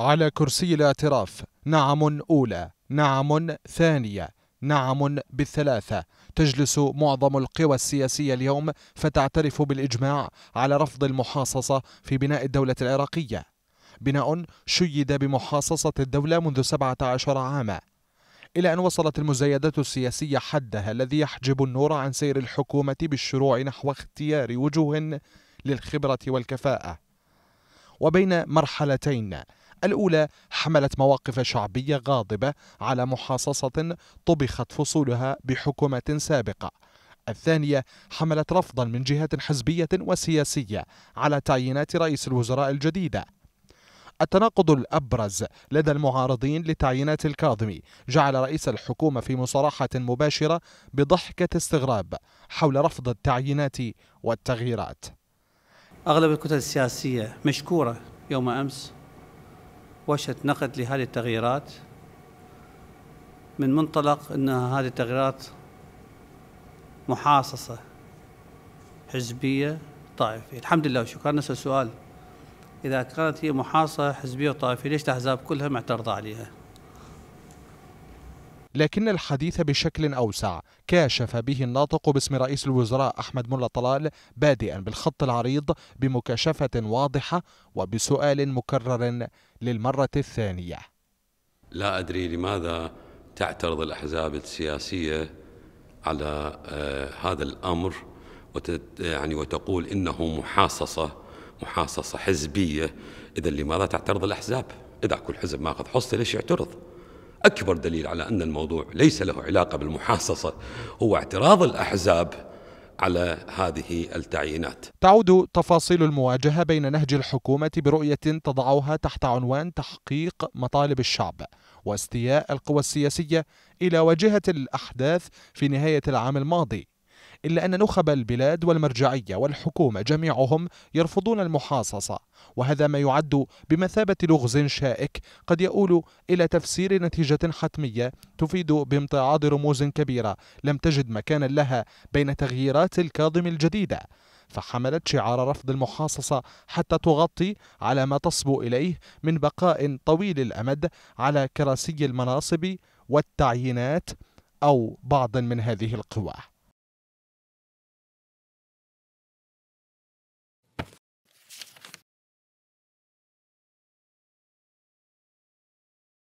على كرسي الاعتراف نعم أولى نعم ثانية نعم بالثلاثة تجلس معظم القوى السياسية اليوم فتعترف بالإجماع على رفض المحاصصة في بناء الدولة العراقية بناء شيد بمحاصصة الدولة منذ 17 عاما إلى أن وصلت المزايدات السياسية حدها الذي يحجب النور عن سير الحكومة بالشروع نحو اختيار وجوه للخبرة والكفاءة وبين مرحلتين الأولى حملت مواقف شعبية غاضبة على محاصصة طبخت فصولها بحكومة سابقة الثانية حملت رفضا من جهة حزبية وسياسية على تعيينات رئيس الوزراء الجديدة التناقض الأبرز لدى المعارضين لتعيينات الكاظمي جعل رئيس الحكومة في مصارحة مباشرة بضحكة استغراب حول رفض التعيينات والتغييرات أغلب الكتل السياسية مشكورة يوم أمس وشة نقد لهذه التغييرات من منطلق أن هذه التغييرات محاصصة حزبية طائفية الحمد لله وشكرا نسأل السؤال إذا كانت هي محاصصة حزبية وطائفية ليش الأحزاب كلها معترضة عليها؟ لكن الحديث بشكل أوسع كاشف به الناطق باسم رئيس الوزراء أحمد ملا طلال بادئا بالخط العريض بمكاشفة واضحة وبسؤال مكرر للمرة الثانية لا أدري لماذا تعترض الأحزاب السياسية على آه، هذا الأمر يعني وتقول إنه محاصصة محاصصة حزبية إذا لماذا تعترض الأحزاب إذا كل حزب ماخذ حصته ليش يعترض أكبر دليل على أن الموضوع ليس له علاقة بالمحاصصة هو اعتراض الأحزاب على هذه التعيينات. تعود تفاصيل المواجهة بين نهج الحكومة برؤية تضعها تحت عنوان تحقيق مطالب الشعب واستياء القوى السياسية إلى واجهة الأحداث في نهاية العام الماضي إلا أن نخب البلاد والمرجعية والحكومة جميعهم يرفضون المحاصصة وهذا ما يعد بمثابة لغز شائك قد يؤول إلى تفسير نتيجة حتمية تفيد بامتعاض رموز كبيرة لم تجد مكانا لها بين تغييرات الكاظم الجديدة فحملت شعار رفض المحاصصة حتى تغطي على ما تصبو إليه من بقاء طويل الأمد على كراسي المناصب والتعيينات أو بعض من هذه القوى